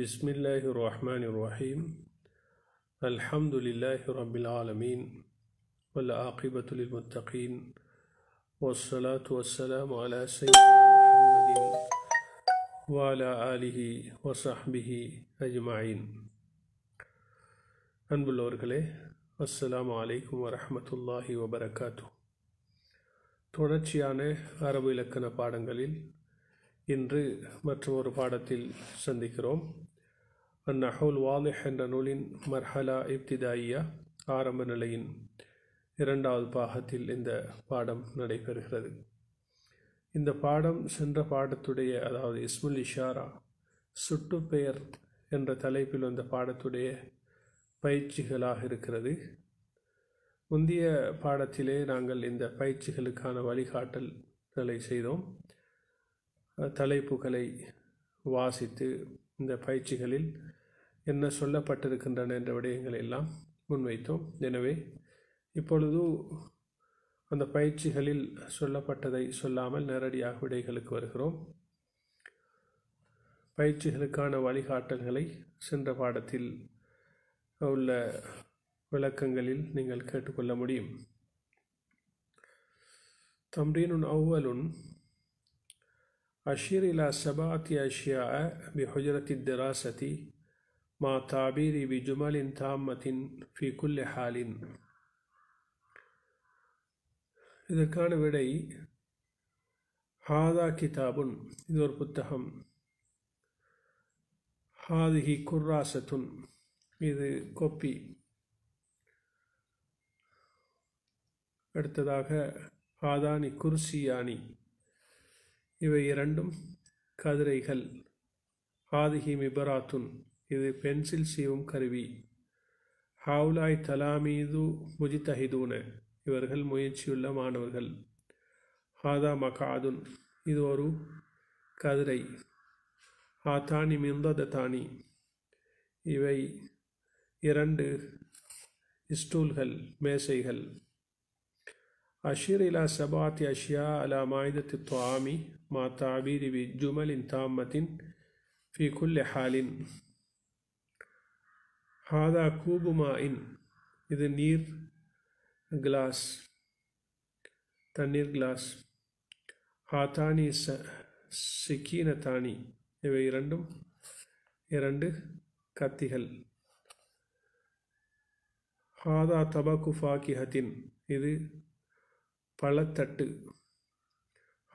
بسم الله الرحمن الرحيم الحمد لله رب العالمين والعاقبة للمتقين والصلاة والسلام على سيدنا محمد وعلى آله وصحبه أجمعين அன்புள்ளவர்களே அஸ்ஸலாம் அலைக்கும் வரமத்துல்லாஹி வபரகாத்து தொடர்ச்சியான அரபு இலக்கண பாடங்களில் இன்று மற்றும் ஒரு பாடத்தில் சந்திக்கிறோம் அந்நஹுல் வாலிஹ் என்ற நூலின் மர்ஹலா இப்திதாயியா ஆரம்ப நிலையின் இரண்டாவது பாகத்தில் இந்த பாடம் நடைபெறுகிறது இந்த பாடம் சென்ற பாடத்துடைய அதாவது இஸ்முல் இஷாரா சுட்டுப்பெயர் என்ற தலைப்பில் வந்த பாடத்துடைய பயிற்சிகளாக இருக்கிறது முந்தைய பாடத்திலே நாங்கள் இந்த பயிற்சிகளுக்கான வழிகாட்டல்களை செய்தோம் தலைப்புகளை வாசித்து இந்த பயிற்சிகளில் என்ன சொல்லப்பட்டிருக்கின்றன என்ற விடயங்களை எல்லாம் முன்வைத்தோம் எனவே இப்பொழுது அந்த பயிற்சிகளில் சொல்லப்பட்டதை சொல்லாமல் நேரடியாக விடைகளுக்கு வருகிறோம் பயிற்சிகளுக்கான வழிகாட்டல்களை சென்ற பாடத்தில் உள்ள விளக்கங்களில் நீங்கள் கேட்டுக்கொள்ள முடியும் தம்ரீனுன் அவ்வலுன் أشير إلى سبعة أشياء بحجرة الدراسة مع تعبيري بجمل تامة في كل حال இதற்கான விடை ஹாதா கிதாபுன் இது ஒரு புத்தகம் ஹாதிஹி குர்ராசத்துன் இது கொப்பி அடுத்ததாக ஹாதானி குர்சியானி இவை இரண்டும் கதிரைகள் ஹாதிஹி மிபராத்துன் இது பென்சில் சீவும் கருவி ஹவுலாய் தலாமீது முஜித்தஹிதூன இவர்கள் முயற்சியுள்ள மாணவர்கள் ஹாதா மகாதுன் இது ஒரு கதிரை ஹாத்தானி மிந்ததானி இவை இரண்டு ஸ்டூல்கள் மேசைகள் أشير إلى سبعة أشياء على مائدة الطعام مع التعبير بجمل تامة في كل حال هذا كوب ماء இது நீர் கிளாஸ் தண்ணீர் கிளாஸ் ஹாத்தானி ச சிக்கீனத்தானி இவை இரண்டும் இரண்டு கத்திகள் ஹாதா தபக்கு ஃபாக்கிஹத்தின் இது பழத்தட்டு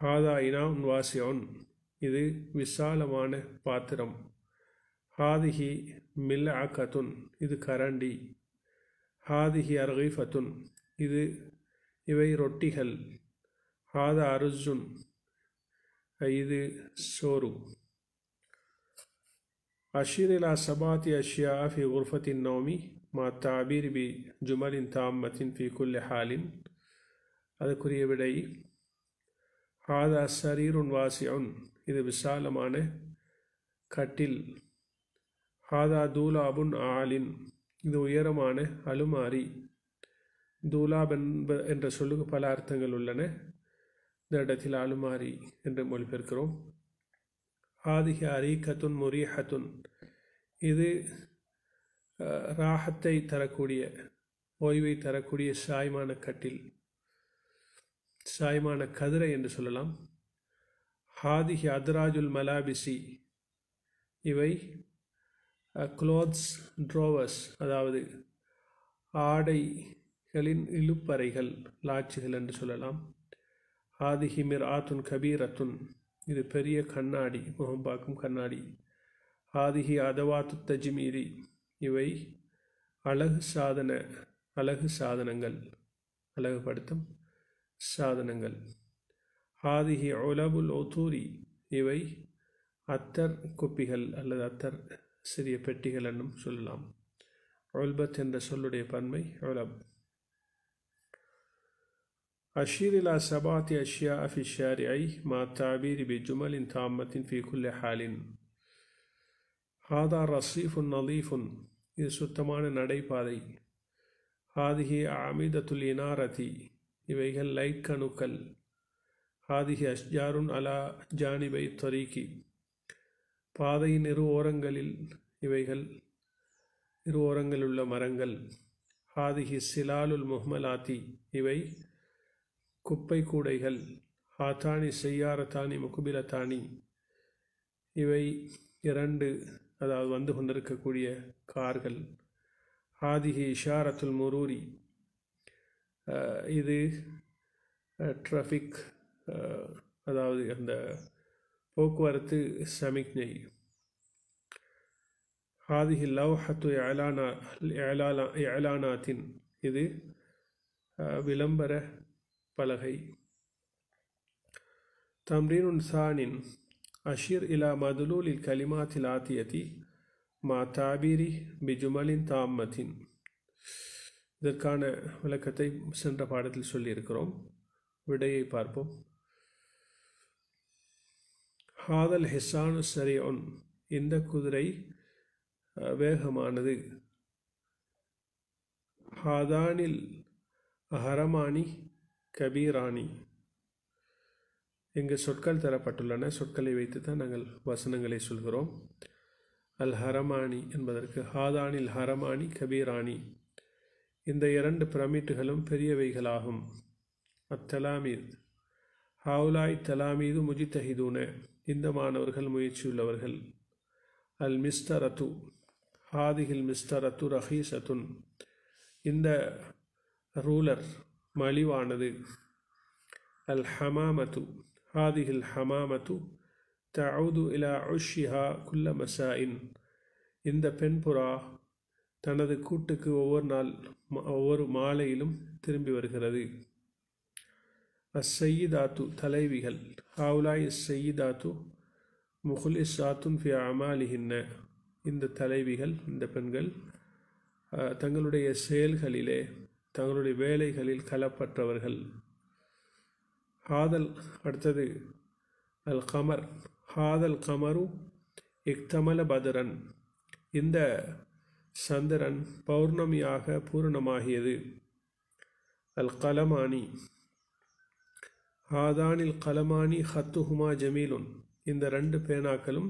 ஹாதாயினா வாசியோன் இது விசாலமான பாத்திரம் ஹாதிஹி மில் ஆக்கத்துன் இது கரண்டி ஹாதிஹி அர்கீஃபத்துன் இது இவை ரொட்டிகள் ஹாத அருஜுன் இது சோறு أشير إلى سبعة أشياء في غرفة النوم مع التعبير بجمل تامة في كل حال அதற்குரிய விடை ஹாதா சரீருன் வாசியுன் இது விசாலமான கட்டில் ஹாதா தூலாபுன் ஆலின் இது உயரமான அலுமாரி தூலாப் என்ப என்ற சொல்லுக்கு பல அர்த்தங்கள் உள்ளன இந்த இடத்தில் அலுமாரி என்று மொழிபெயர்க்கிறோம் ஆதிக அரீகத்துன் முரீஹத்துன் இது ராகத்தை தரக்கூடிய ஓய்வை தரக்கூடிய சாய்மான கட்டில் சாய்மான கதிரை என்று சொல்லலாம் ஹாதிஹி அத்ராஜுல் மலாபிசி இவை குளோத்ஸ் ட்ரோவர்ஸ் அதாவது ஆடைகளின் இழுப்பறைகள் லாட்சிகள் என்று சொல்லலாம் ஆதிஹி மிர் ஆத்துன் கபீரத்துன் இது பெரிய கண்ணாடி முகம் பார்க்கும் கண்ணாடி ஆதிஹி அதவாத்து தஜ்மீரி இவை அழகு சாதன அழகு சாதனங்கள் அழகுபடுத்தும் சாதனங்கள் ஹாதிஹி ஒலபுல் ஒத்தூரி இவை அத்தர் குப்பிகள் அல்லது அத்தர் சிறிய பெட்டிகள் என்றும் சொல்லலாம் ஒல்பத் என்ற சொல்லுடைய பன்மை ஒலப் أشير إلى سبعة أشياء في الشارع مع التعبير بجمل تامة في كل حال هذا رصيف نظيف இது சுத்தமான நடைபாதை ஹாதிஹி அமிதத்துல் இனாரதி இவைகள் லைக்கணுக்கள் ஹாதிஹி அஷ்ஜாருன் அலா ஜானிபை தொரீக்கி பாதையின் இரு ஓரங்களில் இவைகள் இரு ஓரங்களில் உள்ள மரங்கள் ஹாதிஹி சிலாலுல் முஹ்மலாத்தி இவை குப்பை கூடைகள் ஹாத்தானி செய்யாரத்தானி முகுபிலத்தானி இவை இரண்டு அதாவது வந்து கொண்டிருக்கக்கூடிய கார்கள் ஹாதிஹி இஷாரத்துல் முரூரி இது ட்ராஃபிக் அதாவது அந்த போக்குவரத்து சமிக்ஞை هذه اللوحة إعلانا إعلانات இது بلمبرة بلغي تمرين ثان أشير إلى مدلول الكلمات الآتية مع تعبيره بجمل تامة இதற்கான விளக்கத்தை சென்ற பாடத்தில் சொல்லியிருக்கிறோம் விடையை பார்ப்போம் ஹாதல் ஹிசானு சரியோன் இந்த குதிரை வேகமானது ஹாதானில் ஹரமானி கபீராணி இங்கு சொற்கள் தரப்பட்டுள்ளன சொற்களை வைத்து தான் நாங்கள் வசனங்களை சொல்கிறோம் அல் ஹரமானி என்பதற்கு ஹாதானில் ஹரமானி கபீராணி இந்த இரண்டு பிரமிட்டுகளும் பெரியவைகளாகும் அத்தலாமீர் ஹவுலாய் தலாமீது முஜித்தஹிதூன இந்த மாணவர்கள் முயற்சியுள்ளவர்கள் அல் மிஸ்தரத்து அத்து மிஸ்தரத்து ரஹீசத்துன் இந்த ரூலர் மலிவானது அல் ஹமாமத்து ஹாதிஹில் ஹமாமத்து தவுது இலா உஷிஹா குல்ல மசாயின் இந்த பெண்புறா தனது கூட்டுக்கு ஒவ்வொரு நாள் ஒவ்வொரு மாலையிலும் திரும்பி வருகிறது அஸ்ஸையிதாத்து தலைவிகள் ஹவுலாய் அஸ்ஸையிதாத்து முஹுலிசாத்துன் ஃபி அமாலிகின்ன இந்த தலைவிகள் இந்த பெண்கள் தங்களுடைய செயல்களிலே தங்களுடைய வேலைகளில் கலப்பற்றவர்கள் ஹாதல் அடுத்தது அல் கமர் ஹாதல் கமரு இக்தமல பதரன் இந்த சந்திரன் பௌர்ணமியாக பூரணமாகியது அல் கலமானி ஆதானில் கலமானி ஹத்துஹுமா ஜமீலுன் இந்த ரெண்டு பேனாக்களும்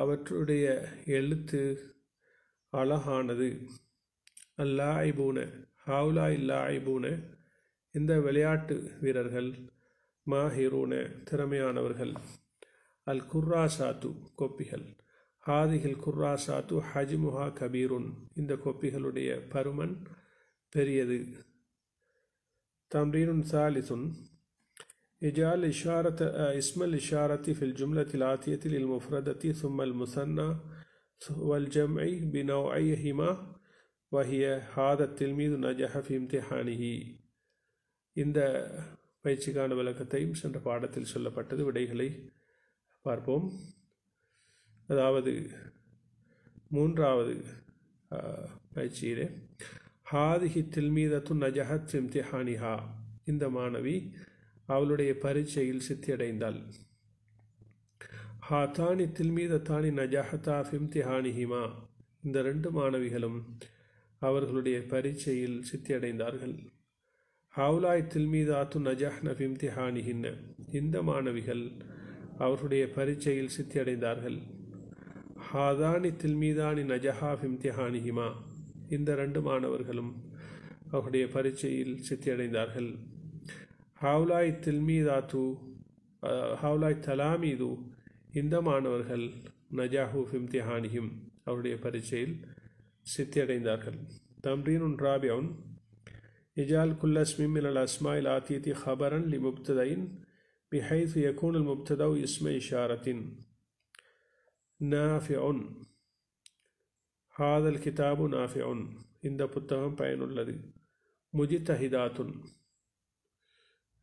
அவற்றுடைய எழுத்து அழகானது அல்லா ஐபூன ஹவுலா இல்லா ஐபூன இந்த விளையாட்டு வீரர்கள் மாஹிரூன திறமையானவர்கள் அல் குர்ரா சாத்து கோப்பிகள் ஹாதிகில் குர்ரா சாத்து ஹஜிமுஹா கபீருன் இந்த கொப்பிகளுடைய பருமன் பெரியது தம்ரீனுன் சாலிசுன் இஜால் இஷாரத் இஸ்மல் இஷாரத்தி ஃபில் ஜும்லத்தில் ஆத்தியத்தில் இல் முஃப்ரதத்தி சும்மல் முசன்னா பினோ ஐ وهي வஹிய ஹாதத்தில் மீது في امتحانه இந்த பயிற்சிக்கான விளக்கத்தையும் சென்ற பாடத்தில் சொல்லப்பட்டது விடைகளை பார்ப்போம் அதாவது மூன்றாவது பயிற்சியிலே ஹாதிஹி தில்மீதத்து நஜஹத் சிம்திஹானிஹா இந்த மாணவி அவளுடைய பரீட்சையில் சித்தியடைந்தாள் ஹா ஹாத்தானி தில்மீதத்தானி நஜஹதா ஃபிம்திஹானிஹிமா இந்த ரெண்டு மாணவிகளும் அவர்களுடைய பரீட்சையில் சித்தியடைந்தார்கள் ஹவுலாய் தில்மீதாத்து நஜஹ்ன ஃபிம்திஹானிஹின்ன இந்த மாணவிகள் அவர்களுடைய பரீட்சையில் சித்தியடைந்தார்கள் ஹாதானி தில்மீதானி நஜஹா ஃபிம்திஹானிஹிமா இந்த ரெண்டு மாணவர்களும் அவருடைய பரீட்சையில் சித்தியடைந்தார்கள் ஹவுலாய் தில்மீதாத்து ஹவுலாய் தலாமீது இந்த மாணவர்கள் நஜாஹூ ஃபிம்திஹானிஹிம் அவருடைய பரீட்சையில் சித்தியடைந்தார்கள் தம்ரீனுன் ராபியவுன் இஜால் குல்லஸ்மிம் இல் அஸ்மாயில் ஆத்தியத்தி ஹபரன் லி முப்ததையின் பிஹைத் யகூன் முப்ததவ் இஸ்மை இஷாரத்தின் நாஃபியுன் ஹாதல் கிதாபு நாஃபியுன் இந்த புத்தகம் பயனுள்ளது முஜித்தஹிதாத்துன்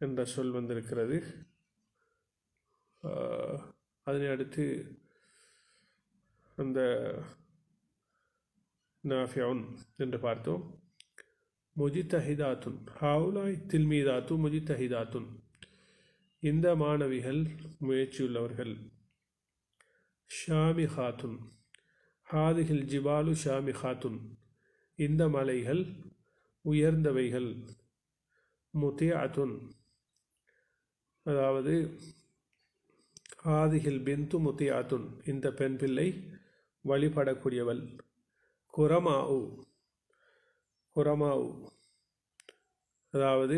என்ற சொல் வந்திருக்கிறது அதனை அடுத்து அந்த நாஃபியுன் என்று பார்த்தோம் முஜித்தஹிதாத்துன் ஹவுலாய் தில்மீதாத்து முஜித்தஹிதாத்துன் இந்த மாணவிகள் முயற்சியுள்ளவர்கள் ஷாமி ஹாத்துன் ஹாதிகில் ஜிபாலு ஷாமி ஹாத்துன் இந்த மலைகள் உயர்ந்தவைகள் அதுன் அதாவது ஆதிகில் பிந்து முத்தியாத்துன் இந்த பெண் பிள்ளை வழிபடக்கூடியவள் குரமாவு குரமாவு அதாவது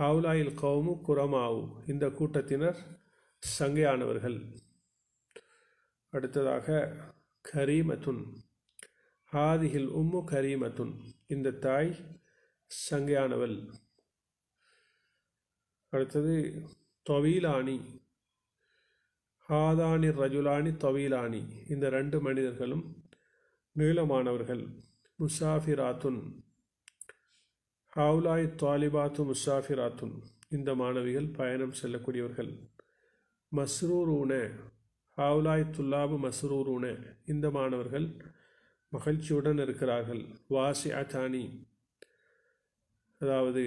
ஹவுலாயில் கவுமு குரமாவு இந்த கூட்டத்தினர் சங்கையானவர்கள் அடுத்ததாக கரீமத்துன் ஹாதிஹில் உம்மு கரீமத்துன் இந்த தாய் சங்கையானவள் அடுத்தது தொவிலானி ஹாதானி ரஜுலானி தொவீலானி இந்த ரெண்டு மனிதர்களும் நீளமானவர்கள் முசாஃபிராத்துன் ஹவுலாய் தாலிபாத்து முசாஃபிராத்துன் இந்த மாணவிகள் பயணம் செல்லக்கூடியவர்கள் மஸ்ரூரூன ஹவுலாய் துல்லாபு மசரூருன இந்த மாணவர்கள் மகிழ்ச்சியுடன் இருக்கிறார்கள் வாசி அத்தானி அதாவது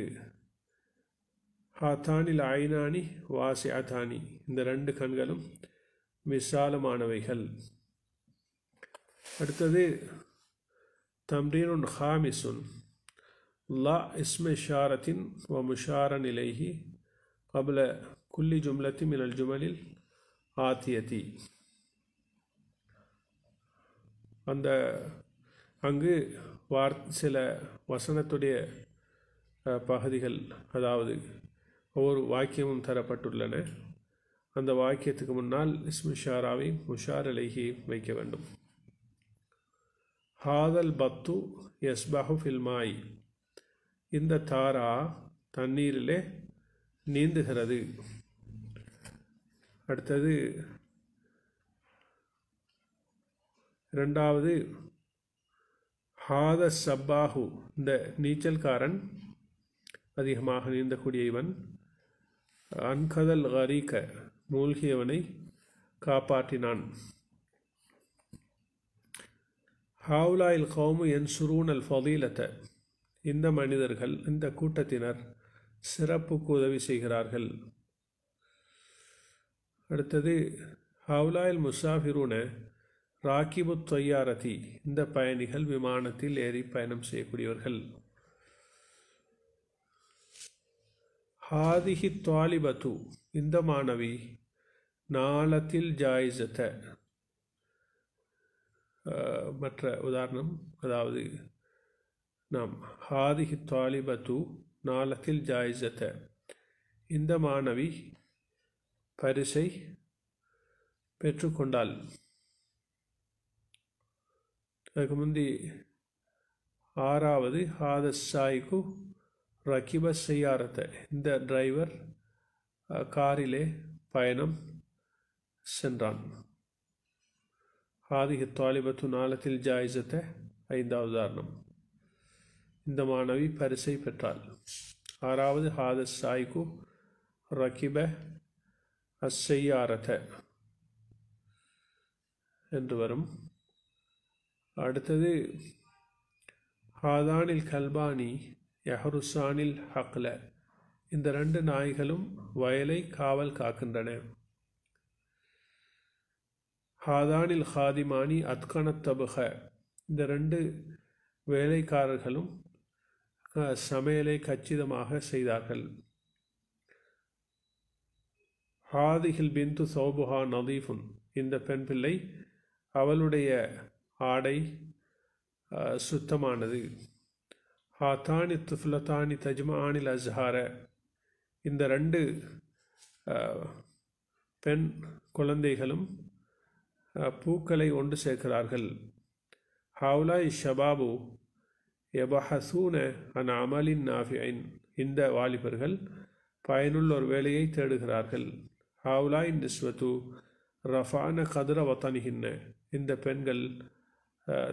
ஹாத்தானில் ஆயினானி வாசி அத்தானி இந்த ரெண்டு கண்களும் விசாலமானவைகள் அடுத்தது தம்ரீனுன் ஹாமிசுன் லா இஸ்மிஷாரத்தின் ஷாரத்தின் வ முஷார நிலைகி قبل குல்லி جملة மினல் ஜுமலில் ஆத்தியதி அந்த அங்கு வார் சில வசனத்துடைய பகுதிகள் அதாவது ஒவ்வொரு வாக்கியமும் தரப்பட்டுள்ளன அந்த வாக்கியத்துக்கு முன்னால் இஸ்முஷாராவை முஷார் அலைகி வைக்க வேண்டும் ஹாதல் பத்து எஸ்பஹு ஃபில்மாய் இந்த தாரா தண்ணீரிலே நீந்துகிறது அடுத்தது ரெண்டாவது ஹாத சப்பாஹு இந்த நீச்சல்காரன் அதிகமாக நீந்தக்கூடிய இவன் அன்கதல் ஹரீக்க மூழ்கியவனை காப்பாற்றினான் ஹாவ்லாயில் கௌமு என் சுரூனல் அல் ஃபதீலத்த இந்த மனிதர்கள் இந்த கூட்டத்தினர் சிறப்புக்கு உதவி செய்கிறார்கள் அடுத்தது ஹவுலாயில் முசாஃபிரூன ராக்கிபு தொய்யாரதி இந்த பயணிகள் விமானத்தில் ஏறி பயணம் செய்யக்கூடியவர்கள் ஹாதிஹி துவாலிபத்து இந்த மாணவி நாளத்தில் ஜாயிசத்த மற்ற உதாரணம் அதாவது நாம் ஹாதிஹி துவாலிபத்து நாளத்தில் ஜாயிசத்த இந்த மாணவி பரிசை பெற்றுக்கொண்டால் அதுக்கு முந்தி ஆறாவது ஹாத சாய்க்கு ரக்கிப செய்யாரத்தை இந்த டிரைவர் காரிலே பயணம் சென்றான் ஹாதிக தாலிபத்து நாளத்தில் ஜாயிசத்தை ஐந்தாவது உதாரணம் இந்த மாணவி பரிசை பெற்றாள் ஆறாவது ஹாத சாய்க்கு ரக்கிப அஸ்ஸையாரத என்று வரும் அடுத்தது ஹாதானில் கல்பானி யஹருசானில் ஹக்ல இந்த ரெண்டு நாய்களும் வயலை காவல் காக்கின்றன ஹாதானில் ஹாதிமானி அத்கனத்தபுக இந்த ரெண்டு வேலைக்காரர்களும் சமையலை கச்சிதமாக செய்தார்கள் ஹாதிகில் பிந்து சௌபுஹா நதீஃபுன் இந்த பெண் பிள்ளை அவளுடைய ஆடை சுத்தமானது ஹாத்தானி துஃப்லத்தானி தஜ்மானில் அஸ்ஹார இந்த ரெண்டு பெண் குழந்தைகளும் பூக்களை ஒன்று சேர்க்கிறார்கள் ஹவுலா ஷபாபு எபஹசூன அன் அமலின் நாஃபியின் இந்த வாலிபர்கள் பயனுள்ள ஒரு வேலையை தேடுகிறார்கள் ஹவுலாய் நிஸ்வத்து ரஃபான கதிர வத்தனிகின்ன இந்த பெண்கள்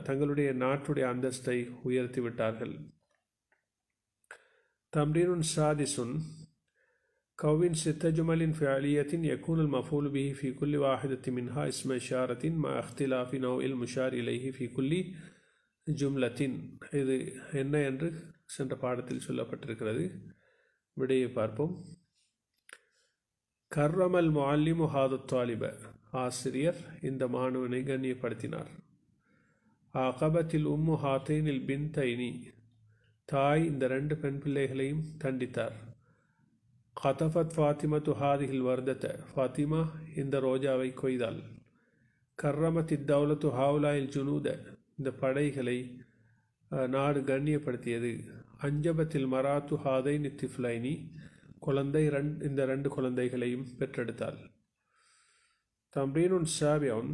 தங்களுடைய நாட்டுடைய அந்தஸ்தை உயர்த்தி விட்டார்கள் தம்ரீனுன் சாதிசுன் கவின் சித்தஜுமலின் ஃபியாலியத்தின் யக்கூனல் மஃபூல் பிஹி ஃபி குல்லி வாஹிதத்தி மின்ஹா இஸ்ம ஷாரத்தின் ம அஹ்திலாஃபின் ஓ இல் முஷார் இலஹி ஃபி குல்லி ஜும்லத்தின் இது என்ன என்று சென்ற பாடத்தில் சொல்லப்பட்டிருக்கிறது விடையை பார்ப்போம் கர்ரமல் மாலி முஹாது தாலிப ஆசிரியர் இந்த மாணவனை கண்ணியப்படுத்தினார் ஆகபத்தில் உம்மு ஹாத்தைனில் பின் தைனி தாய் இந்த ரெண்டு பெண் பிள்ளைகளையும் தண்டித்தார் கதபத் ஃபாத்திமா துஹாதிகில் வர்தத்த ஃபாத்திமா இந்த ரோஜாவை கொய்தாள் கர்ரமத்தி தௌலத்து ஹாவுலாயில் ஜுனூத இந்த படைகளை நாடு கண்ணியப்படுத்தியது அஞ்சபத்தில் மராத்து ஹாதை நித்திஃப்லைனி குழந்தை ரெண்டு இந்த ரெண்டு குழந்தைகளையும் பெற்றெடுத்தாள் தம்பீனுன் சாவியம்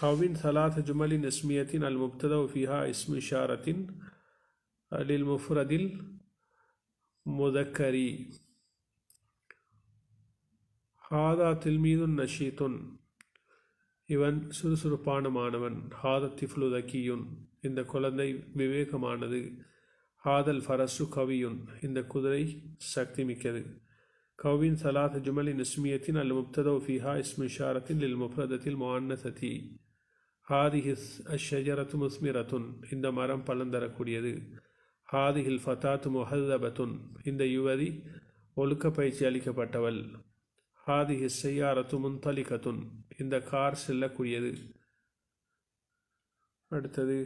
கவின் சலாத் ஜுமலின் இஸ்மியத்தின் அல் முப்ததா இஸ்மி ஷாரத்தின் அலில் முஃபுரதில் முதக்கரி ஹாதா தில்மீதுன் நஷீதுன் இவன் சுறுசுறுப்பான மாணவன் ஹாதத் திஃப்லுதக்கியுன் இந்த குழந்தை விவேகமானது ஹாதல் ஃபரசு கவியுன் இந்த குதிரை சக்தி மிக்கது கவின் சலாத் ஜுமலின் இஸ்மியத்தின் அல் முப்ததோ ஃபிஹா இஸ்மிஷாரத்தின் லில் முஃப்ரதத்தில் முவான்னசதி ஹாதிஹிஸ் முஸ்மி முஸ்மிரத்துன் இந்த மரம் பலன் தரக்கூடியது ஹாதிஹில் ஃபதாத்து முஹல்லபத்துன் இந்த யுவதி ஒழுக்க பயிற்சி அளிக்கப்பட்டவள் ஹாதிஹிஸ் செய்யாரத்து முன்தலிகத்துன் இந்த கார் செல்லக்கூடியது அடுத்தது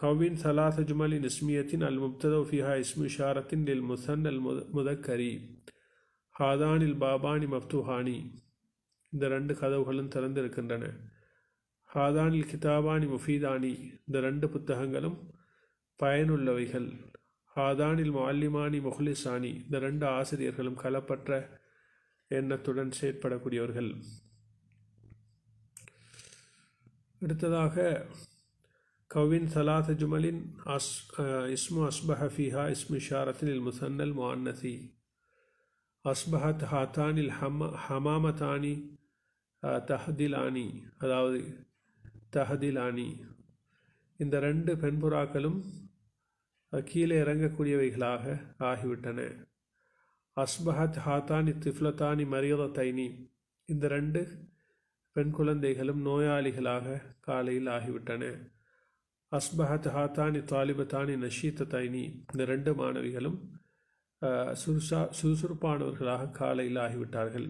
قوم ثلاث جمل اسمية المبتدا فيها اسم முசன் அல் المذكر முதக்கரி ஹாதானில் பாபானி மஃப்துஹானி இந்த ரெண்டு கதவுகளும் திறந்திருக்கின்றன ஹாதானில் கிதாபானி முஃபீதானி இந்த ரெண்டு புத்தகங்களும் பயனுள்ளவைகள் ஹாதானில் மால்லிமானி முஹ்லிசானி இந்த ரெண்டு ஆசிரியர்களும் கலப்பற்ற எண்ணத்துடன் செயற்படக்கூடியவர்கள் அடுத்ததாக كون ثلاث جمل اسم أصبح فيها اسم إشارة للمثنى المؤنث அஸ்பஹத் ஹாத்தானி ஹம ஹமாமதானி தஹதிலானி அதாவது தஹதிலானி இந்த ரெண்டு பெண்புறாக்களும் கீழே இறங்கக்கூடியவைகளாக ஆகிவிட்டன அஸ்பஹத் ஹாத்தானி திஃப்லத்தானி மரியதைனி இந்த ரெண்டு பெண் குழந்தைகளும் நோயாளிகளாக காலையில் ஆகிவிட்டன அஸ்பஹத் ஹாத்தானி தாலிபத்தானி தைனி இந்த ரெண்டு மாணவிகளும் சுறுசா சுறுசுறுப்பானவர்களாக காலையில் ஆகிவிட்டார்கள்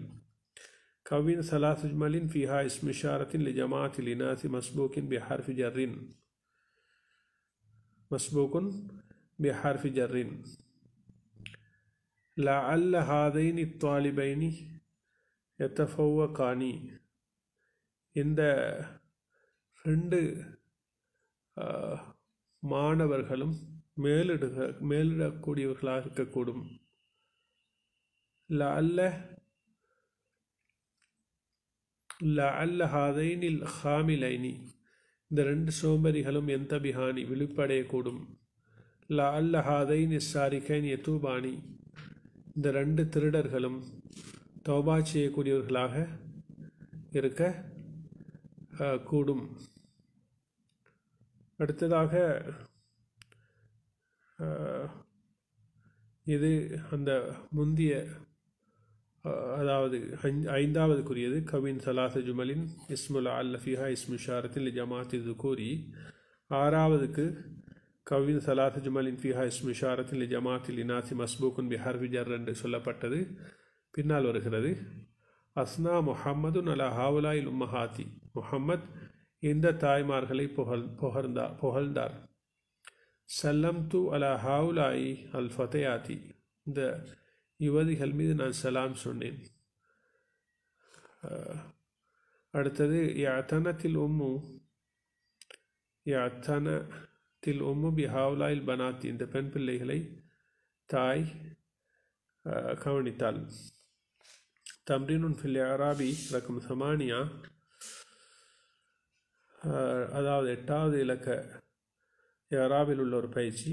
கவின் சலாசுஜ்மலின் ஃபிஹா இஸ்மிஷாரத்தின் ஜமாத் லினாசி மஸ்பூக்கின் பிஹார் ஃபிஜர்ரின் மஸ்பூக்குன் பிஹார் ஃபிஜர்ரின் லா அல்ல ஹாதைன் இத்தாலிபைனி எத்தஃபௌவ கானி இந்த ரெண்டு மாணவர்களும் மேலிடுக மேலிடக்கூடியவர்களாக இருக்கக்கூடும் லஅல்ல லஅல்ல ஹாதைனில் ஹாமிலைனி இந்த ரெண்டு சோம்பரிகளும் எந்த பிஹானி விழிப்படையக்கூடும் லஅல்ல ஹாதைனி சாரிகைன் எத்தூபானி இந்த ரெண்டு திருடர்களும் தௌபா செய்யக்கூடியவர்களாக இருக்க கூடும் அடுத்ததாக இது அந்த முந்திய அதாவது ஐந்தாவதுக்குரியது கவின் சலாச ஜுமலின் இஸ்முல் அல்லஃபிஹா இஸ்மு ஷாரத்தில் இது கூறி ஆறாவதுக்கு கவின் சலாச ஜுமலின் ஃபிஹா இஸ்மு ஷாரத்தில் ஜமாத்தில் இனாசி மஸ்பூக்குன் பிஹார் விஜர் என்று சொல்லப்பட்டது பின்னால் வருகிறது அஸ்னா முஹம்மது அலா ஹாவுலாயில் உம்மஹாத்தி முஹம்மத் இந்த தாய்மார்களை புகழ் புகழ்ந்தா புகழ்ந்தார் சல்லம் து அலா ஹவுலாயி அல் ஃபத்தையாத்தி இந்த யுவதிகள் மீது நான் சலாம் சொன்னேன் அடுத்தது யாத்தனத்தில் உம்மு யாத்தனத்தில் உம்மு பி ஹவுலாயில் பனாத்தி இந்த பெண் பிள்ளைகளை தாய் கவனித்தாள் தம்ரினுன் ஃபில் அராபி ரக்கம் சமானியா அதாவது எட்டாவது இலக்க யாராவில் உள்ள ஒரு பயிற்சி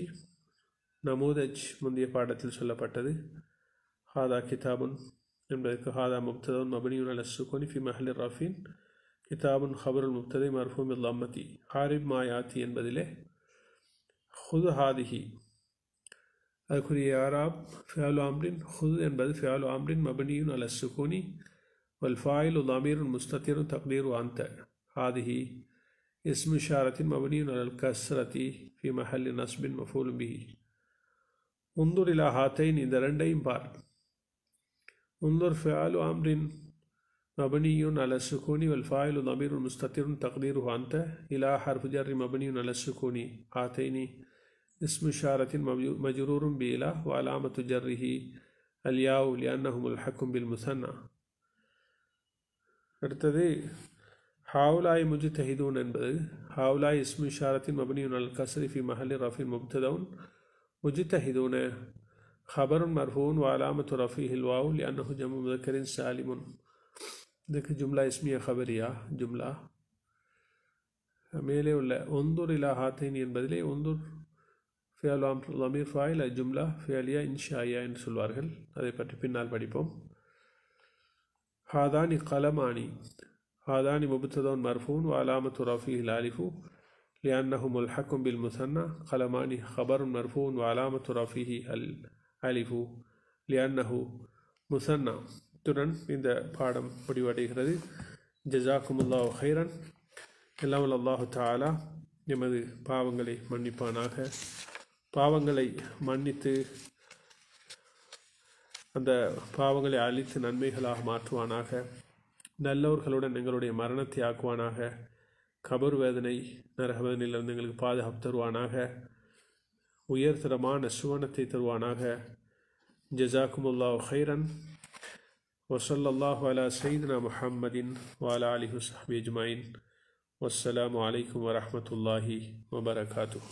நமூதஜ் முந்தைய பாடத்தில் சொல்லப்பட்டது ஹாதா கிதாபுன் என்பதற்கு ஹாதா முப்ததன் மபனியுன் அல சுகோனி ஃபி மஹலி ரஃபின் கிதாபுன் ஹபருல் முப்ததை மர்ஃபூம் இல் அம்மதி ஹாரிப் மாயாத்தி என்பதிலே ஹுது ஹாதிஹி அதுக்குரிய யாராப் ஃபியாலு ஆம்ரின் ஹுது என்பது ஃபியாலு ஆம்ரின் மபனியுன் அல சுகோனி வல் ஃபாயில் உல் அமீருன் முஸ்தத்திரும் தக்லீரு அந்த ஹாதிஹி اسم إشارة مبني على الكسرة في محل نصب مفعول به انظر إلى هاتين إذا رندين بار انظر فعل أمر مبني على السكون والفاعل ضمير مستتر تقديره أنت إلى حرف جر مبني على السكون هاتين اسم إشارة مجرور بإلى وعلامة جره الياء لأنه ملحق بالمثنى அடுத்தது هؤلاء مجتهدون என்பது هؤلاء اسم إشارة مبني على الكسر في محل رفع مبتدأ مجتهدون خبر مرفوع وعلامة رفعه الواو لأنه جمع مذكر سالم ذيك جملة اسمية خبرية جملة மேலே உள்ள ஒந்தூர் இலா ஹாத்தேன் என்பதிலே ஒந்தூர் ஃபியால் ضمير فاعل جملة فعلية إنشائية إن سلوارهل هذا பற்றி பின்னால் படிப்போம் ஹாதானி கலமானி هذان مبتدا مرفوع وعلامة رفعه الألف لأنه ملحق بالمثنى قلمان خبر مرفوع وعلامة رفعه الألف لأنه مثنى துடன் இந்த பாடம் முடிவடைகிறது ஜஜாக்குமுல்லாஹ் ஹைரன் எல்லாம் அல்லாஹு தாலா எமது பாவங்களை மன்னிப்பானாக பாவங்களை மன்னித்து அந்த பாவங்களை அழித்து நன்மைகளாக மாற்றுவானாக نلو گڑھ یعنی مرنت آبر ویدنے نرخونی پاپان اررتر سونا تروانگ جزاکم اللہ خیرن وصول اللہ عالا سعید نا محمدین والا علی خب اجماعین وسلام علیکم و رحمۃ اللہ وبرکاتہ